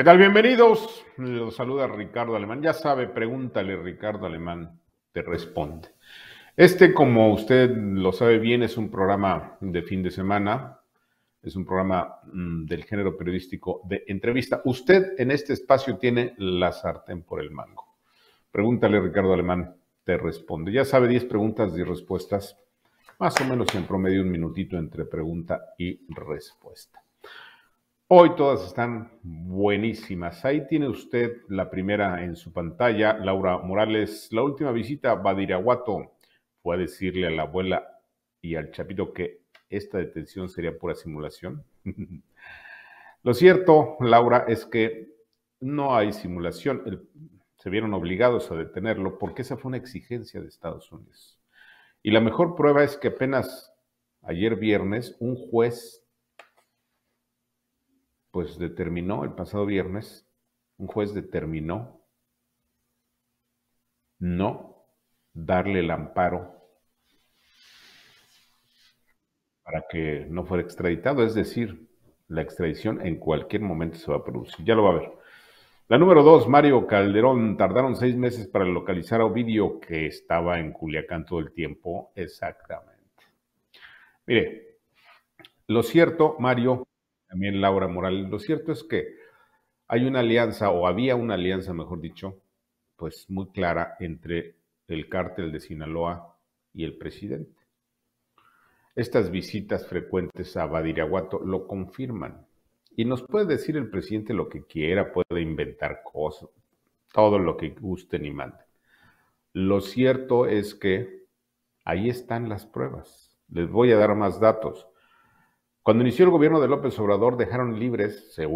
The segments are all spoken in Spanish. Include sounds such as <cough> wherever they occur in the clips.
¿Qué tal? Bienvenidos. Los saluda Ricardo Alemán. Ya sabe, pregúntale, Ricardo Alemán te responde. Este, como usted lo sabe bien, es un programa de fin de semana. Es un programa mm, del género periodístico de entrevista. Usted en este espacio tiene la sartén por el mango. Pregúntale, Ricardo Alemán te responde. Ya sabe, 10 preguntas y respuestas. Más o menos en promedio un minutito entre pregunta y respuesta. Hoy todas están buenísimas. Ahí tiene usted la primera en su pantalla, Laura Morales. La última visita a Badiraguato fue a decirle a la abuela y al chapito que esta detención sería pura simulación. <laughs> Lo cierto, Laura, es que no hay simulación. se vieron obligados a detenerlo porque esa fue una exigencia de Estados Unidos. Y la mejor prueba es que apenas ayer viernes un juez pues determinó el pasado viernes, un juez determinó no darle el amparo para que no fuera extraditado, es decir, la extradición en cualquier momento se va a producir, ya lo va a ver. La número dos, Mario Calderón, tardaron seis meses para localizar a Ovidio, que estaba en Culiacán todo el tiempo, exactamente. Mire, lo cierto, Mario, también Laura Morales. Lo cierto es que hay una alianza, o había una alianza, mejor dicho, pues muy clara entre el cártel de Sinaloa y el presidente. Estas visitas frecuentes a Badiraguato lo confirman. Y nos puede decir el presidente lo que quiera, puede inventar cosas, todo lo que gusten y manden. Lo cierto es que ahí están las pruebas. Les voy a dar más datos. Cuando inició el gobierno de López Obrador, dejaron libres, se,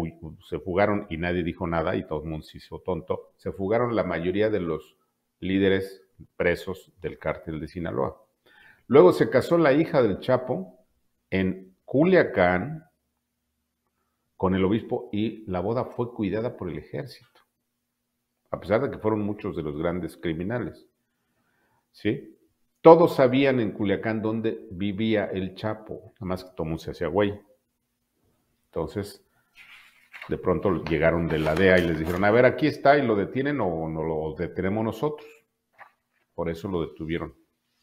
fugaron y nadie dijo nada y todo el mundo se hizo tonto, se fugaron la mayoría de los líderes presos del cártel de Sinaloa. Luego se casó la hija del Chapo en Culiacán con el obispo y la boda fue cuidada por el ejército, a pesar de que fueron muchos de los grandes criminales. ¿Sí? Todos sabían en Culiacán dónde vivía el Chapo, nada más que todo se hacía güey. Entonces, de pronto llegaron de la DEA y les dijeron, a ver, aquí está y lo detienen o no lo detenemos nosotros. Por eso lo detuvieron.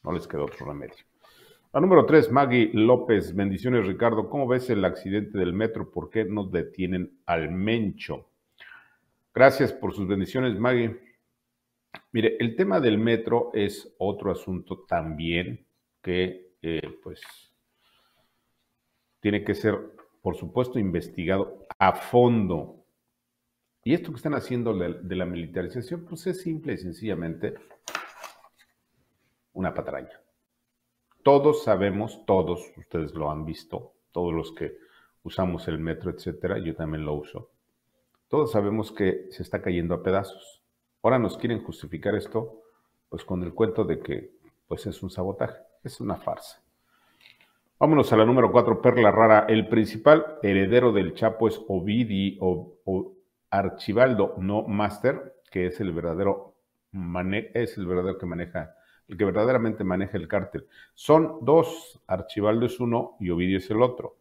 No les quedó otro remedio. La número tres, Maggie López. Bendiciones, Ricardo. ¿Cómo ves el accidente del metro? ¿Por qué nos detienen al Mencho? Gracias por sus bendiciones, Maggie. Mire, el tema del metro es otro asunto también que, eh, pues, tiene que ser, por supuesto, investigado a fondo. Y esto que están haciendo de la militarización, pues es simple y sencillamente una patraña. Todos sabemos, todos, ustedes lo han visto, todos los que usamos el metro, etcétera, yo también lo uso. Todos sabemos que se está cayendo a pedazos. Ahora nos quieren justificar esto pues con el cuento de que pues es un sabotaje, es una farsa. Vámonos a la número 4, perla rara. El principal heredero del Chapo es Ovidio o, Archibaldo, no Master, que es el verdadero es el verdadero que maneja, el que verdaderamente maneja el cártel. Son dos, Archibaldo es uno y Ovidio es el otro.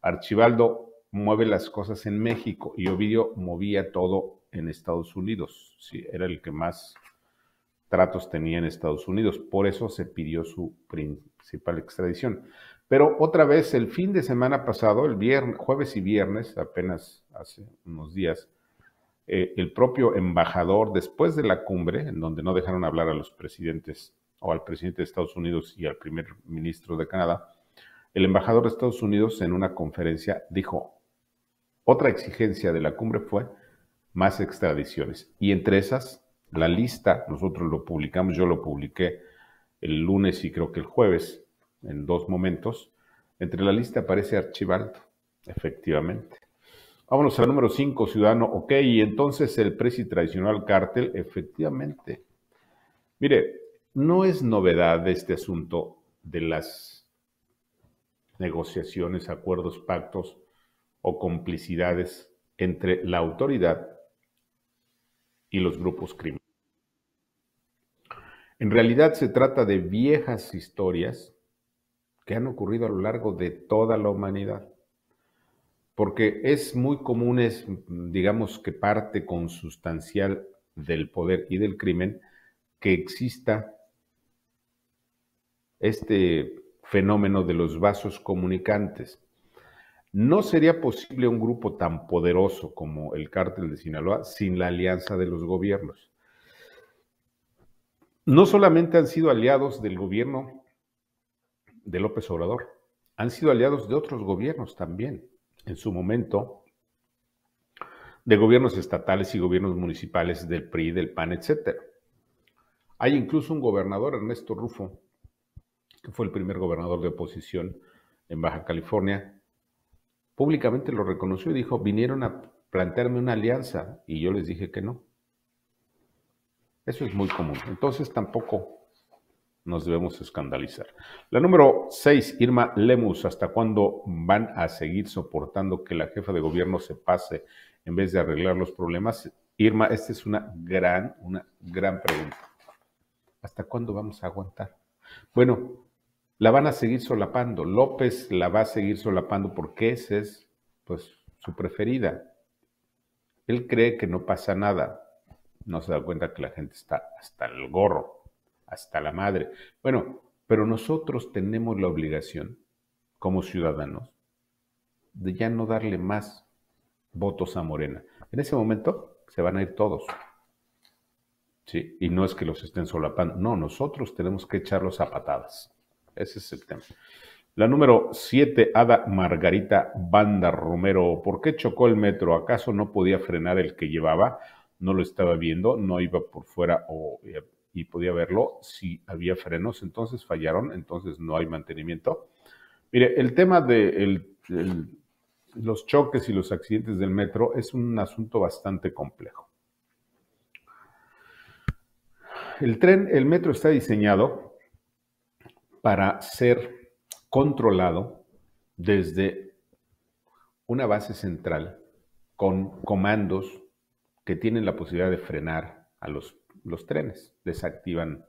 Archibaldo mueve las cosas en México y Ovidio movía todo en Estados Unidos. Sí, era el que más tratos tenía en Estados Unidos. Por eso se pidió su principal extradición. Pero otra vez, el fin de semana pasado, el viernes, jueves y viernes, apenas hace unos días, eh, el propio embajador, después de la cumbre, en donde no dejaron hablar a los presidentes o al presidente de Estados Unidos y al primer ministro de Canadá, el embajador de Estados Unidos en una conferencia dijo, otra exigencia de la cumbre fue más extradiciones. Y entre esas, la lista, nosotros lo publicamos, yo lo publiqué el lunes y creo que el jueves, en dos momentos, entre la lista aparece Archibaldo, efectivamente. Vámonos al número 5, ciudadano. Ok, y entonces el precio tradicional cártel, efectivamente. Mire, no es novedad este asunto de las negociaciones, acuerdos, pactos o complicidades entre la autoridad y los grupos criminales. En realidad se trata de viejas historias que han ocurrido a lo largo de toda la humanidad, porque es muy común, es, digamos que parte consustancial del poder y del crimen, que exista este fenómeno de los vasos comunicantes. No sería posible un grupo tan poderoso como el cártel de Sinaloa sin la alianza de los gobiernos. No solamente han sido aliados del gobierno de López Obrador, han sido aliados de otros gobiernos también. En su momento, de gobiernos estatales y gobiernos municipales del PRI, del PAN, etc. Hay incluso un gobernador, Ernesto Rufo, que fue el primer gobernador de oposición en Baja California, públicamente lo reconoció y dijo, vinieron a plantearme una alianza y yo les dije que no. Eso es muy común. Entonces tampoco nos debemos escandalizar. La número 6, Irma Lemus, ¿hasta cuándo van a seguir soportando que la jefa de gobierno se pase en vez de arreglar los problemas? Irma, esta es una gran, una gran pregunta. ¿Hasta cuándo vamos a aguantar? Bueno, la van a seguir solapando. López la va a seguir solapando porque esa es, pues, su preferida. Él cree que no pasa nada. No se da cuenta que la gente está hasta el gorro, hasta la madre. Bueno, pero nosotros tenemos la obligación, como ciudadanos, de ya no darle más votos a Morena. En ese momento se van a ir todos. Sí, y no es que los estén solapando, no, nosotros tenemos que echarlos a patadas. Ese es el tema. La número 7, Ada Margarita Banda Romero. ¿Por qué chocó el metro? ¿Acaso no podía frenar el que llevaba? No lo estaba viendo, no iba por fuera eh, y podía verlo. Si había frenos, entonces fallaron, entonces no hay mantenimiento. Mire, el tema de los choques y los accidentes del metro es un asunto bastante complejo. El tren, el metro está diseñado para ser controlado desde una base central con comandos que tienen la posibilidad de frenar a los, trenes. Desactivan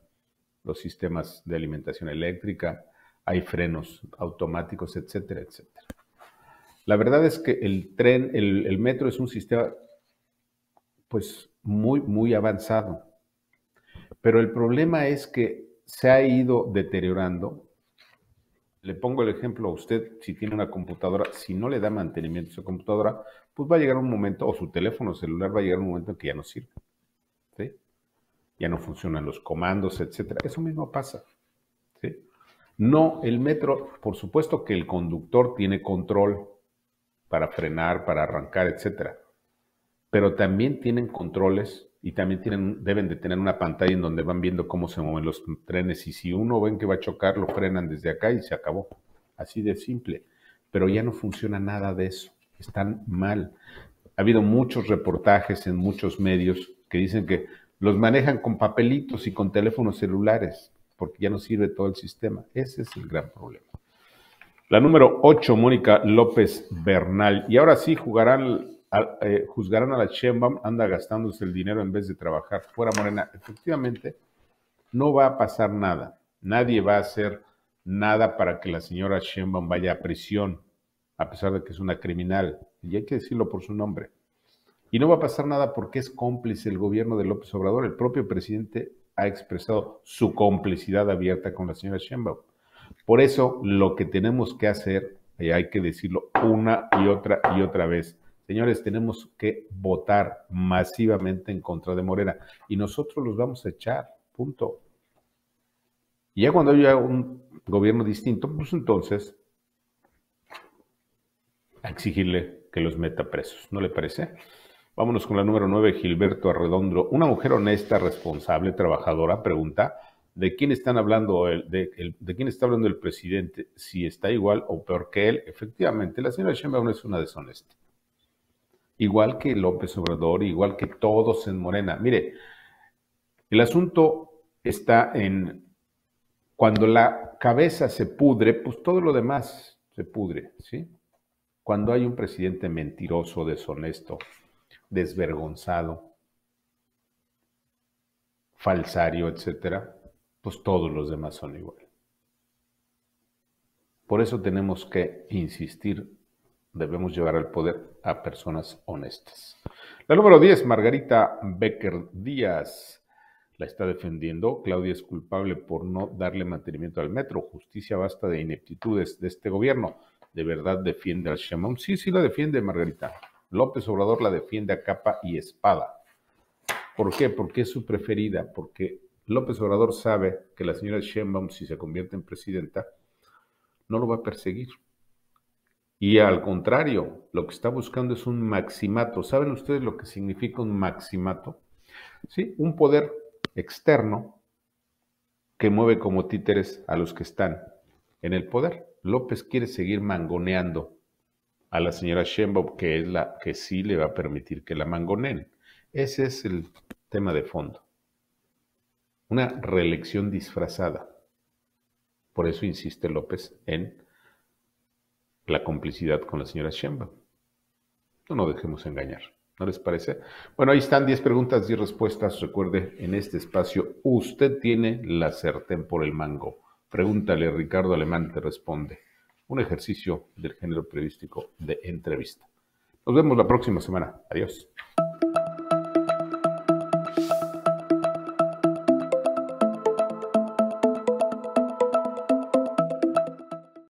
los sistemas de alimentación eléctrica, hay frenos automáticos, etcétera, etcétera. La verdad es que el tren, el, metro es un sistema, pues, muy, muy avanzado. Pero el problema es que se ha ido deteriorando. Le pongo el ejemplo a usted, si tiene una computadora, si no le da mantenimiento a su computadora, pues va a llegar un momento, o su teléfono celular va a llegar un momento en que ya no sirve. Ya no funcionan los comandos, etcétera. Eso mismo pasa. No, el metro, por supuesto que el conductor tiene control para frenar, para arrancar, etcétera. Pero también tienen controles y también tienen, deben de tener una pantalla en donde van viendo cómo se mueven los trenes y si uno ven que va a chocar, lo frenan desde acá y se acabó. Así de simple. Pero ya no funciona nada de eso. Están mal. Ha habido muchos reportajes en muchos medios que dicen que los manejan con papelitos y con teléfonos celulares porque ya no sirve todo el sistema. Ese es el gran problema. La número 8, Mónica López Bernal. Y ahora sí jugarán eh, juzgaron juzgarán a la Sheinbaum, anda gastándose el dinero en vez de trabajar fuera Morena. Efectivamente, no va a pasar nada. Nadie va a hacer nada para que la señora Sheinbaum vaya a prisión, a pesar de que es una criminal. Y hay que decirlo por su nombre. Y no va a pasar nada porque es cómplice el gobierno de López Obrador. El propio presidente ha expresado su complicidad abierta con la señora Sheinbaum. Por eso, lo que tenemos que hacer, y hay que decirlo una y otra y otra vez, Señores, tenemos que votar masivamente en contra de Morena y nosotros los vamos a echar, punto. Y ya cuando haya un gobierno distinto, pues entonces a exigirle que los meta presos, ¿no le parece? Vámonos con la número 9, Gilberto Arredondo. Una mujer honesta, responsable, trabajadora, pregunta, ¿de quién están hablando de, quién está hablando el presidente? Si está igual o peor que él. Efectivamente, la señora Sheinbaum es una deshonesta igual que López Obrador, igual que todos en Morena. Mire, el asunto está en cuando la cabeza se pudre, pues todo lo demás se pudre, ¿sí? Cuando hay un presidente mentiroso, deshonesto, desvergonzado, falsario, etcétera, pues todos los demás son igual. Por eso tenemos que insistir debemos llevar al poder a personas honestas. La número 10, Margarita Becker Díaz, la está defendiendo. Claudia es culpable por no darle mantenimiento al metro. Justicia basta de ineptitudes de este gobierno. ¿De verdad defiende al Sheinbaum? Sí, sí la defiende Margarita. López Obrador la defiende a capa y espada. ¿Por qué? Porque es su preferida, porque López Obrador sabe que la señora Sheinbaum, si se convierte en presidenta, no lo va a perseguir, y al contrario, lo que está buscando es un maximato. ¿Saben ustedes lo que significa un maximato? Sí, un poder externo que mueve como títeres a los que están en el poder. López quiere seguir mangoneando a la señora Sheinbaum, que es la que sí le va a permitir que la mangoneen. Ese es el tema de fondo. Una reelección disfrazada. Por eso insiste López en la complicidad con la señora Sheinbaum. No nos dejemos engañar, ¿no les parece? Bueno, ahí están 10 preguntas, 10 respuestas. Recuerde, en este espacio usted tiene la sartén por el mango. Pregúntale, Ricardo Alemán te responde. Un ejercicio del género periodístico de entrevista. Nos vemos la próxima semana. Adiós.